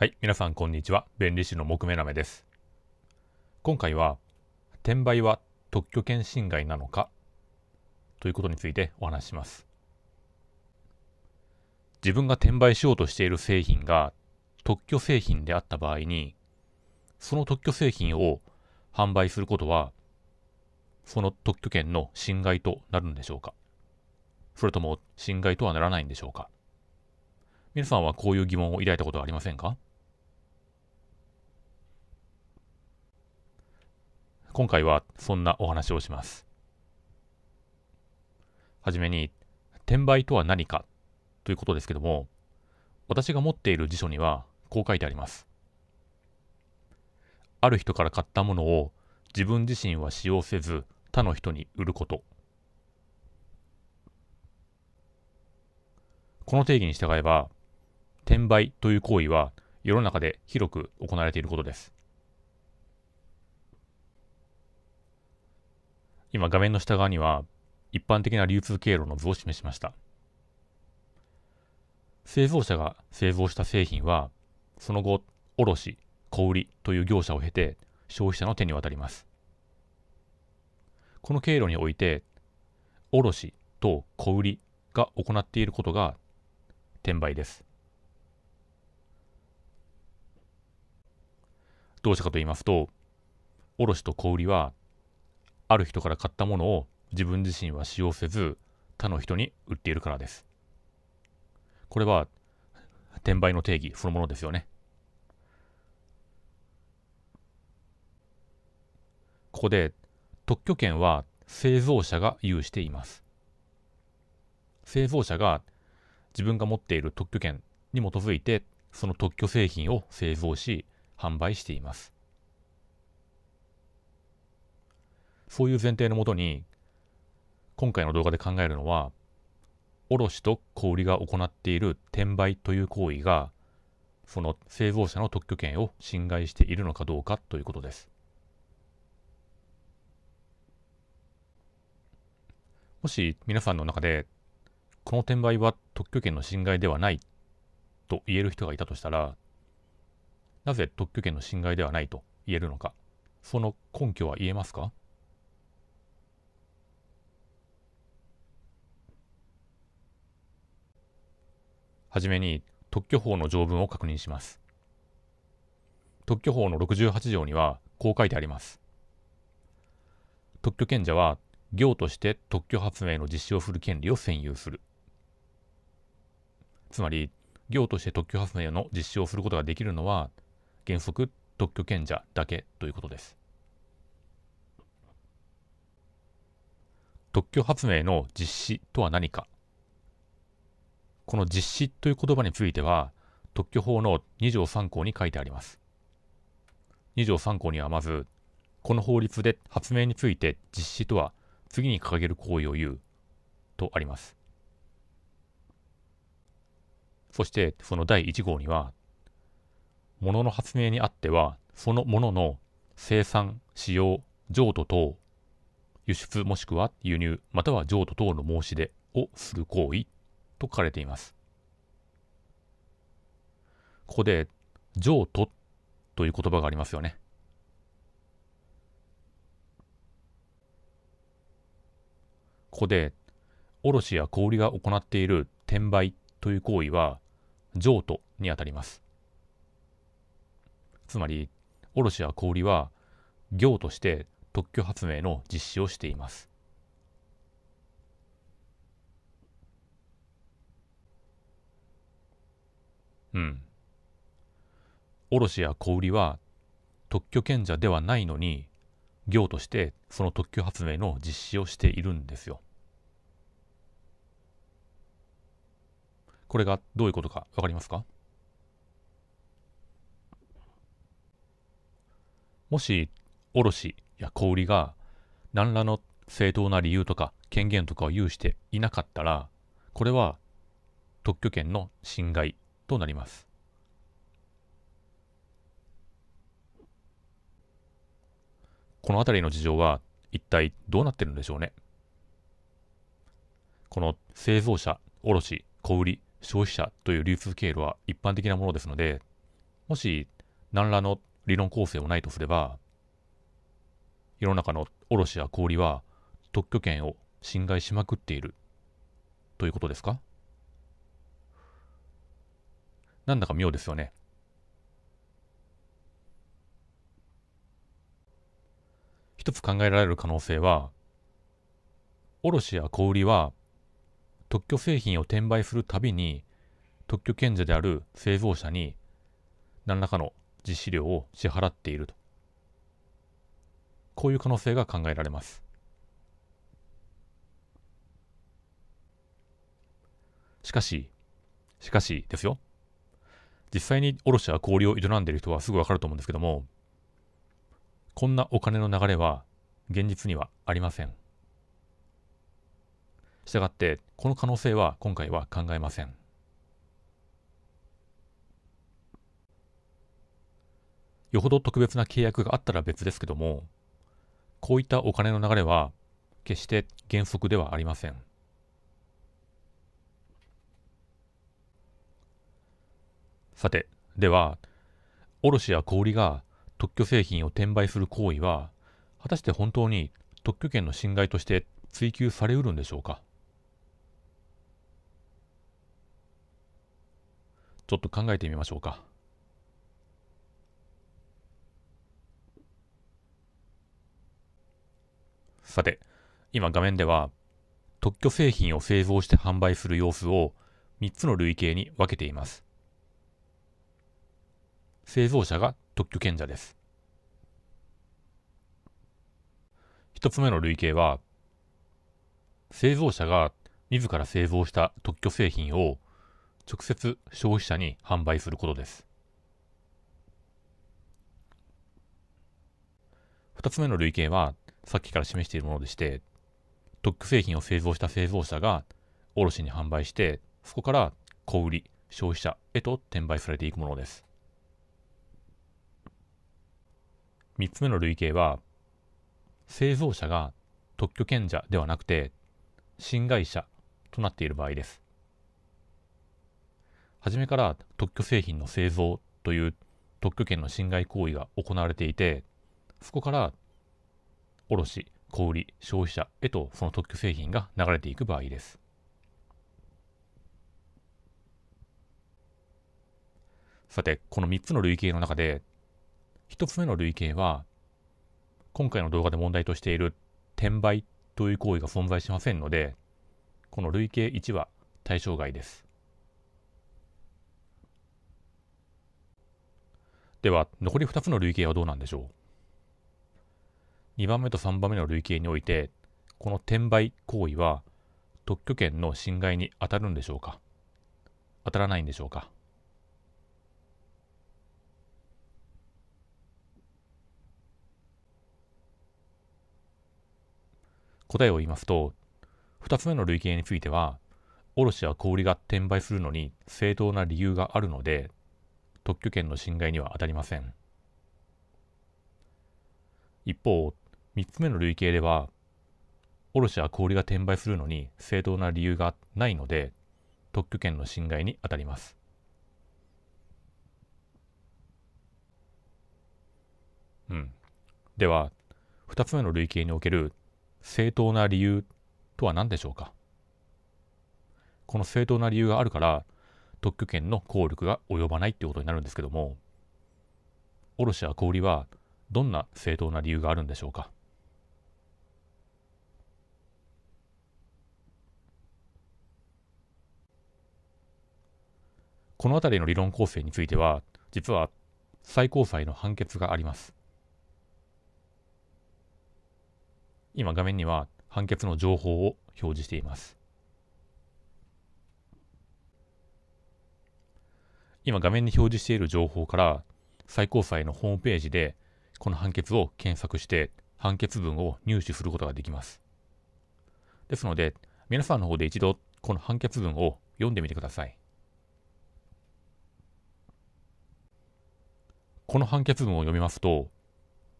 はい、皆さんこんにちは。弁理士の木目なめです。今回は、転売は特許権侵害なのかということについてお話します。自分が転売しようとしている製品が特許製品であった場合に、その特許製品を販売することは、その特許権の侵害となるんでしょうかそれとも侵害とはならないんでしょうか皆さんはこういう疑問を抱いたことはありませんか今回はそんなお話をします。はじめに、転売とは何かということですけども、私が持っている辞書にはこう書いてあります。ある人から買ったものを自分自身は使用せず他の人に売ること。この定義に従えば、転売という行為は世の中で広く行われていることです。今画面の下側には一般的な流通経路の図を示しました。製造者が製造した製品は、その後、卸、小売という業者を経て消費者の手に渡ります。この経路において、卸と小売が行っていることが転売です。どうしたかと言いますと、卸と小売はある人から買ったものを自分自身は使用せず他の人に売っているからです。これは転売の定義そのものですよね。ここで特許権は製造者が有しています。製造者が自分が持っている特許権に基づいてその特許製品を製造し販売しています。そういう前提のもとに、今回の動画で考えるのは、卸と小売が行っている転売という行為が、その製造者の特許権を侵害しているのかどうかということです。もし皆さんの中で、この転売は特許権の侵害ではないと言える人がいたとしたら、なぜ特許権の侵害ではないと言えるのか、その根拠は言えますかはじめに特許法の条文を確認します。特許法の68条にはこう書いてあります。特許権者は業として特許発明の実施をする権利を占有する。つまり、業として特許発明の実施をすることができるのは原則特許権者だけということです。特許発明の実施とは何かこの実施という言葉については、特許法の2条3項に書いてあります。2条3項にはまず、この法律で発明について実施とは次に掲げる行為を言うとあります。そしてその第1号には、ものの発明にあっては、そのものの生産、使用、譲渡等、輸出もしくは輸入、または譲渡等の申し出をする行為と書かれています。ここで譲渡という言葉がありますよね。ここで卸や小売が行っている転売という行為は譲渡にあたります。つまり卸や小売は業として特許発明の実施をしています。うん卸や小売りは特許権者ではないのに業としてその特許発明の実施をしているんですよこれがどういうことかわかりますかもし卸や小売りが何らの正当な理由とか権限とかを有していなかったらこれは特許権の侵害となります。この辺りの事情は一体どうなってるんでしょうね。この製造者、卸、小売、消費者という流通経路は一般的なものですので、もし何らの理論構成もないとすれば、世の中の卸や小売は特許権を侵害しまくっているということですかなんだか妙ですよね。一つ考えられる可能性は、卸や小売りは特許製品を転売するたびに特許権者である製造者に何らかの実施料を支払っていると。こういう可能性が考えられます。しかし、しかしですよ。実際に卸や氷を営んでいる人はすぐわかると思うんですけども、こんなお金の流れは現実にはありません。したがって、この可能性は今回は考えません。よほど特別な契約があったら別ですけども、こういったお金の流れは決して原則ではありません。さて、では、卸や小売が特許製品を転売する行為は、果たして本当に特許権の侵害として追及されうるんでしょうかちょっと考えてみましょうか。さて、今画面では特許製品を製造して販売する様子を3つの類型に分けています。製造者が特許権者です。一つ目の類型は、製造者が自ら製造した特許製品を直接消費者に販売することです。二つ目の類型は、さっきから示しているものでして、特許製品を製造した製造者が卸に販売して、そこから小売、消費者へと転売されていくものです。3つ目の類型は、製造者が特許権者ではなくて、侵害者となっている場合です。初めから特許製品の製造という特許権の侵害行為が行われていて、そこから卸、小売、消費者へとその特許製品が流れていく場合です。さて、この3つの類型の中で、1つ目の類型は、今回の動画で問題としている転売という行為が存在しませんので、この類型1は対象外です。では、残り2つの類型はどうなんでしょう ?2 番目と3番目の類型において、この転売行為は特許権の侵害に当たるんでしょうか当たらないんでしょうか答えを言いますと、2つ目の類型については、卸や小売が転売するのに正当な理由があるので、特許権の侵害には当たりません。一方、3つ目の類型では、卸や小売が転売するのに正当な理由がないので、特許権の侵害に当たります。うん。では、2つ目の類型における正当な理由とは何でしょうかこの正当な理由があるから特許権の効力が及ばないっていうことになるんですけども卸や小売はどんな正当な理由があるんでしょうかこの辺りの理論構成については実は最高裁の判決があります今画面には判決の情報を表示しています。今画面に表示している情報から最高裁のホームページでこの判決を検索して判決文を入手することができます。ですので皆さんの方で一度この判決文を読んでみてください。この判決文を読みますと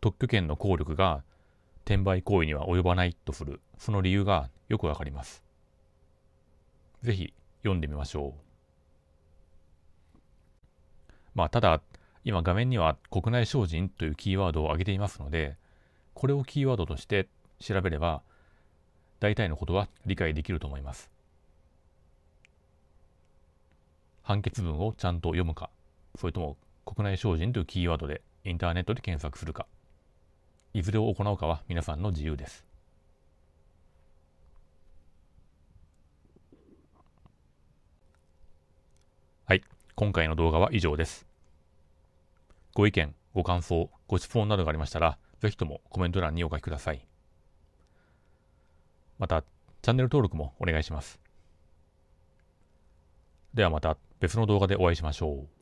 特許権の効力が転売行為には及ばないとするその理由がよくわかります。ぜひ読んでみましょう。まあただ今画面には国内精進というキーワードを挙げていますのでこれをキーワードとして調べれば大体のことは理解できると思います。判決文をちゃんと読むかそれとも国内精進というキーワードでインターネットで検索するかいずれを行うかは皆さんの自由です。はい、今回の動画は以上です。ご意見、ご感想、ご質問などがありましたら、ぜひともコメント欄にお書きください。また、チャンネル登録もお願いします。ではまた別の動画でお会いしましょう。